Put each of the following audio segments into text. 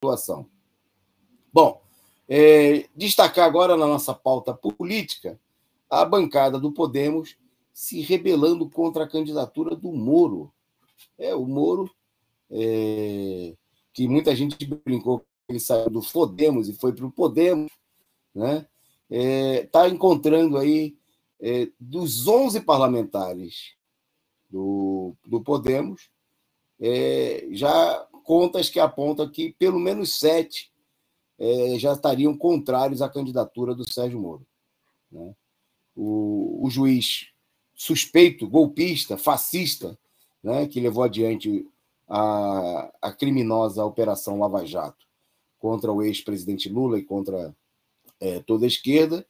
situação. Bom, é, destacar agora na nossa pauta política a bancada do Podemos se rebelando contra a candidatura do Moro. É, o Moro, é, que muita gente brincou que ele saiu do Podemos e foi para o Podemos, né? Está é, tá encontrando aí é, dos 11 parlamentares do, do Podemos, é, já contas que apontam que pelo menos sete é, já estariam contrários à candidatura do Sérgio Moro. Né? O, o, juiz suspeito, golpista, fascista, né, que levou adiante a, a criminosa Operação Lava Jato contra o ex-presidente Lula e contra é, toda a esquerda,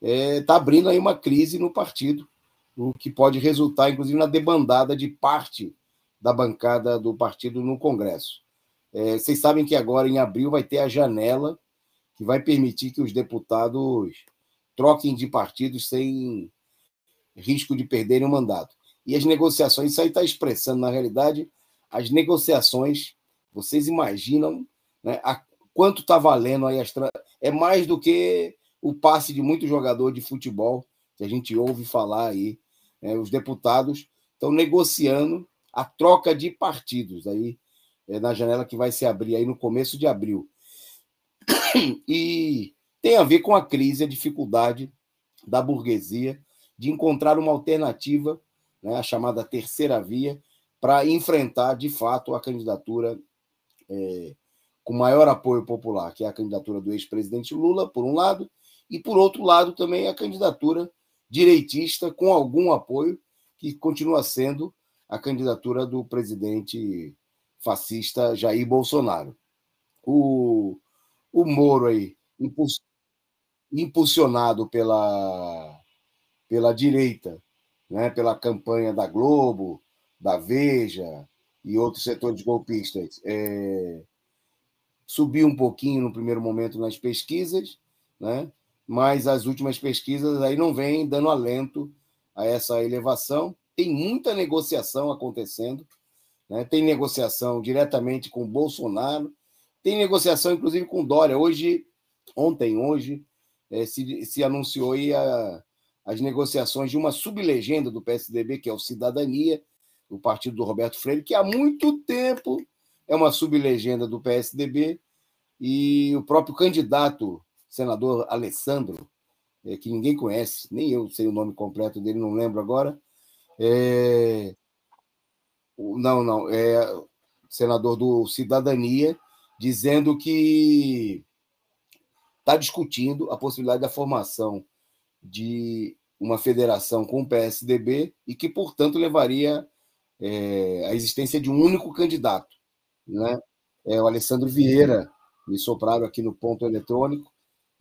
está é, tá abrindo aí uma crise no partido, o que pode resultar, inclusive, na debandada de parte da bancada do partido no Congresso. É, vocês sabem que agora, em abril, vai ter a janela que vai permitir que os deputados troquem de partido sem risco de perderem o mandato. E as negociações, isso aí está expressando, na realidade, as negociações, vocês imaginam né, a, quanto está valendo aí as. É mais do que o passe de muito jogador de futebol que a gente ouve falar aí. Né, os deputados estão negociando a troca de partidos, aí é na janela que vai se abrir aí no começo de abril. E tem a ver com a crise, a dificuldade da burguesia de encontrar uma alternativa, né, a chamada terceira via, para enfrentar de fato a candidatura é, com maior apoio popular, que é a candidatura do ex-presidente Lula, por um lado, e por outro lado também a candidatura direitista com algum apoio, que continua sendo a candidatura do presidente fascista Jair Bolsonaro. O, o Moro aí, impulsionado pela, pela direita, né, pela campanha da Globo, da Veja e outros setores golpistas, é, subiu um pouquinho no primeiro momento nas pesquisas, né, mas as últimas pesquisas aí não vêm dando alento a essa elevação tem muita negociação acontecendo, né? tem negociação diretamente com o Bolsonaro, tem negociação inclusive com Dória. Hoje, ontem, hoje, é, se, se anunciou a, as negociações de uma sublegenda do PSDB, que é o Cidadania, o partido do Roberto Freire, que há muito tempo é uma sublegenda do PSDB, e o próprio candidato, senador Alessandro, é, que ninguém conhece, nem eu sei o nome completo dele, não lembro agora, é... Não, não, é senador do Cidadania, dizendo que está discutindo a possibilidade da formação de uma federação com o PSDB e que, portanto, levaria é, a existência de um único candidato. Né? É o Alessandro Vieira, me sopraram aqui no ponto eletrônico,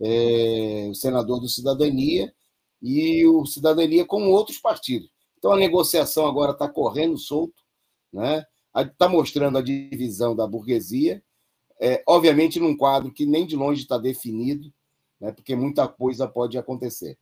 é, o senador do Cidadania, e o Cidadania com outros partidos. Então a negociação agora está correndo solto, né? está mostrando a divisão da burguesia, é, obviamente num quadro que nem de longe está definido, né? porque muita coisa pode acontecer.